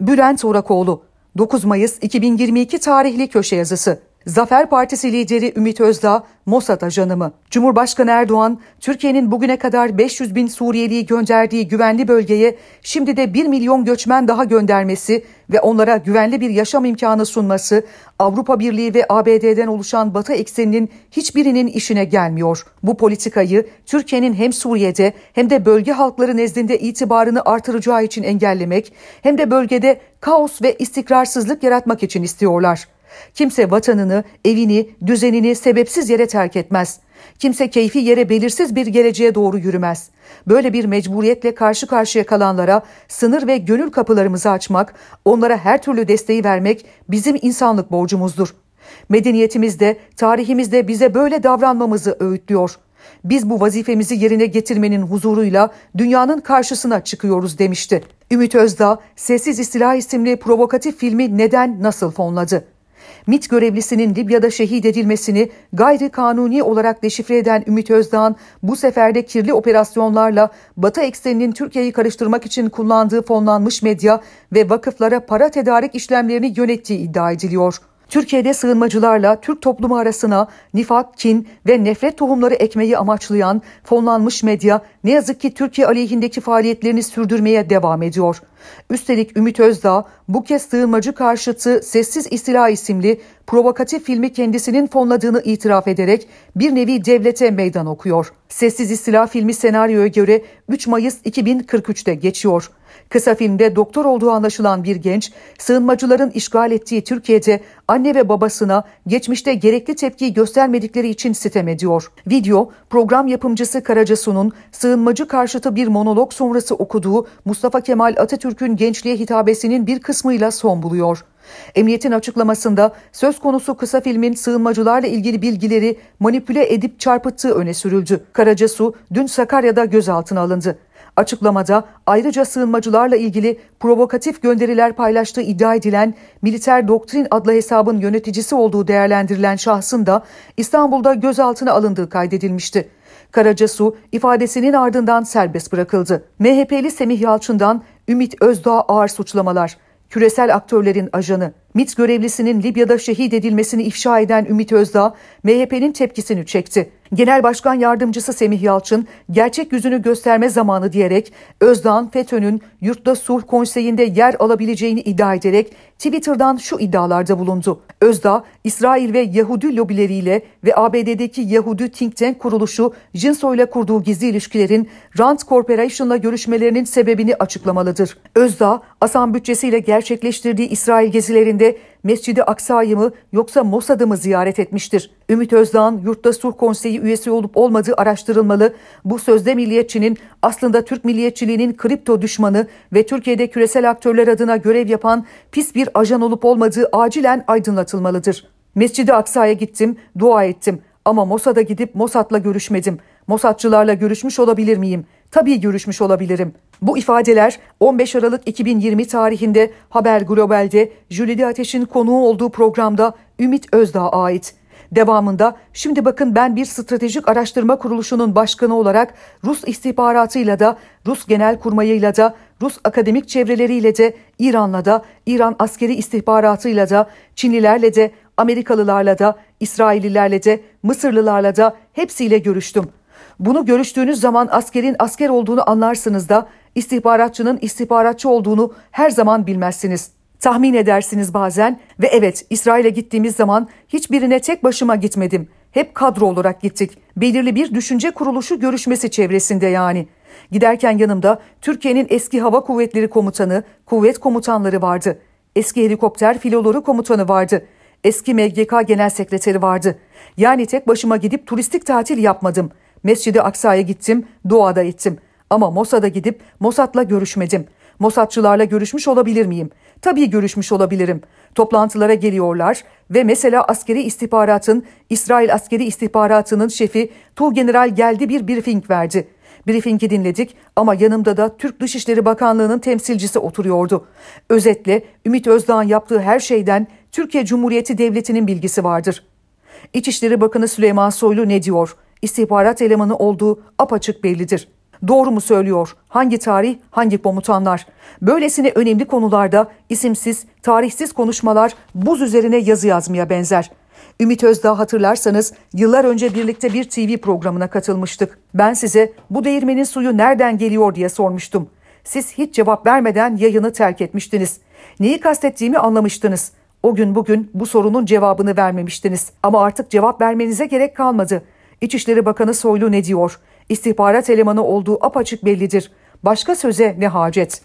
Bülent Orakoğlu 9 Mayıs 2022 tarihli köşe yazısı Zafer Partisi lideri Ümit Özdağ, Mossad ajanı mı? Cumhurbaşkanı Erdoğan, Türkiye'nin bugüne kadar 500 bin Suriyeliyi gönderdiği güvenli bölgeye şimdi de 1 milyon göçmen daha göndermesi ve onlara güvenli bir yaşam imkanı sunması, Avrupa Birliği ve ABD'den oluşan Batı ekseninin hiçbirinin işine gelmiyor. Bu politikayı Türkiye'nin hem Suriye'de hem de bölge halkları nezdinde itibarını artıracağı için engellemek, hem de bölgede kaos ve istikrarsızlık yaratmak için istiyorlar. Kimse vatanını, evini, düzenini sebepsiz yere terk etmez. Kimse keyfi yere belirsiz bir geleceğe doğru yürümez. Böyle bir mecburiyetle karşı karşıya kalanlara sınır ve gönül kapılarımızı açmak, onlara her türlü desteği vermek bizim insanlık borcumuzdur. Medeniyetimizde, tarihimizde bize böyle davranmamızı öğütlüyor. Biz bu vazifemizi yerine getirmenin huzuruyla dünyanın karşısına çıkıyoruz demişti. Ümit Özdağ, Sessiz İstila isimli provokatif filmi neden nasıl fonladı? MIT görevlisinin Libya'da şehit edilmesini gayri kanuni olarak deşifre eden Ümit Özdağ'ın bu seferde kirli operasyonlarla Batı ekseninin Türkiye'yi karıştırmak için kullandığı fonlanmış medya ve vakıflara para tedarik işlemlerini yönettiği iddia ediliyor. Türkiye'de sığınmacılarla Türk toplumu arasına nifak, kin ve nefret tohumları ekmeyi amaçlayan fonlanmış medya ne yazık ki Türkiye aleyhindeki faaliyetlerini sürdürmeye devam ediyor. Üstelik Ümit Özdağ bu kez sığınmacı karşıtı Sessiz İstila isimli provokatif filmi kendisinin fonladığını itiraf ederek bir nevi devlete meydan okuyor. Sessiz İstila filmi senaryoya göre 3 Mayıs 2043'te geçiyor. Kısa filmde doktor olduğu anlaşılan bir genç, sığınmacıların işgal ettiği Türkiye'de anne ve babasına geçmişte gerekli tepkiyi göstermedikleri için sitem ediyor. Video, program yapımcısı Karacasu'nun sığınmacı karşıtı bir monolog sonrası okuduğu Mustafa Kemal Atatürk Atatürk'ün gençliğe hitabesinin bir kısmıyla son buluyor. Emniyetin açıklamasında söz konusu kısa filmin sığınmacılarla ilgili bilgileri manipüle edip çarpıttığı öne sürüldü. Karacasu dün Sakarya'da gözaltına alındı. Açıklamada ayrıca sığınmacılarla ilgili provokatif gönderiler paylaştığı iddia edilen Militer Doktrin adlı hesabın yöneticisi olduğu değerlendirilen şahsın da İstanbul'da gözaltına alındığı kaydedilmişti. Karacasu ifadesinin ardından serbest bırakıldı. MHP'li Semih Yalçın'dan Ümit Özdağ ağır suçlamalar, küresel aktörlerin ajanı, MIT görevlisinin Libya'da şehit edilmesini ifşa eden Ümit Özdağ, MHP'nin tepkisini çekti. Genel Başkan Yardımcısı Semih Yalçın, gerçek yüzünü gösterme zamanı diyerek Özdağ'ın FETÖ'nün Yurtta Sulh Konseyi'nde yer alabileceğini iddia ederek Twitter'dan şu iddialarda bulundu. Özdağ, İsrail ve Yahudi lobileriyle ve ABD'deki Yahudi think tank kuruluşu Jinso ile kurduğu gizli ilişkilerin Rand Corporation'la görüşmelerinin sebebini açıklamalıdır. Özdağ, Asan bütçesiyle gerçekleştirdiği İsrail gezilerinde günlerinde mescid Aksa'yı mı yoksa Mossad'ı mı ziyaret etmiştir? Ümit Özdağ'ın yurtta sulh konseyi üyesi olup olmadığı araştırılmalı. Bu sözde milliyetçinin aslında Türk milliyetçiliğinin kripto düşmanı ve Türkiye'de küresel aktörler adına görev yapan pis bir ajan olup olmadığı acilen aydınlatılmalıdır. mescid Aksa'ya gittim, dua ettim ama Mossad'a gidip Mossad'la görüşmedim. Mossadçılarla görüşmüş olabilir miyim? Tabii görüşmüş olabilirim.'' Bu ifadeler 15 Aralık 2020 tarihinde Haber Global'de Jülide Ateş'in konuğu olduğu programda Ümit Özdağ'a ait. Devamında şimdi bakın ben bir stratejik araştırma kuruluşunun başkanı olarak Rus istihbaratıyla da, Rus genel kurmayıyla da, Rus akademik çevreleriyle de, İran'la da, İran askeri istihbaratıyla da, Çinlilerle de, Amerikalılarla da, İsraililerle de, Mısırlılarla da hepsiyle görüştüm. Bunu görüştüğünüz zaman askerin asker olduğunu anlarsınız da istihbaratçının istihbaratçı olduğunu her zaman bilmezsiniz. Tahmin edersiniz bazen ve evet İsrail'e gittiğimiz zaman hiçbirine tek başıma gitmedim. Hep kadro olarak gittik. Belirli bir düşünce kuruluşu görüşmesi çevresinde yani. Giderken yanımda Türkiye'nin eski hava kuvvetleri komutanı, kuvvet komutanları vardı. Eski helikopter filoları komutanı vardı. Eski MGK genel sekreteri vardı. Yani tek başıma gidip turistik tatil yapmadım. mescid Aksa'ya gittim, duada ettim. Ama Mossad'a gidip Mossad'la görüşmedim. Mossadçılarla görüşmüş olabilir miyim? Tabii görüşmüş olabilirim. Toplantılara geliyorlar ve mesela askeri istihbaratın, İsrail askeri istihbaratının şefi Tu General geldi bir briefing verdi.'' Briefingi dinledik ama yanımda da Türk Dışişleri Bakanlığı'nın temsilcisi oturuyordu. Özetle Ümit Özdağ'ın yaptığı her şeyden Türkiye Cumhuriyeti Devleti'nin bilgisi vardır. İçişleri Bakanı Süleyman Soylu ne diyor? İstihbarat elemanı olduğu apaçık bellidir.'' Doğru mu söylüyor? Hangi tarih, hangi komutanlar? Böylesine önemli konularda isimsiz, tarihsiz konuşmalar buz üzerine yazı yazmaya benzer. Ümit Özdağ hatırlarsanız yıllar önce birlikte bir TV programına katılmıştık. Ben size bu değirmenin suyu nereden geliyor diye sormuştum. Siz hiç cevap vermeden yayını terk etmiştiniz. Neyi kastettiğimi anlamıştınız. O gün bugün bu sorunun cevabını vermemiştiniz. Ama artık cevap vermenize gerek kalmadı.'' İçişleri Bakanı Soylu ne diyor? İstihbarat elemanı olduğu apaçık bellidir. Başka söze ne hacet?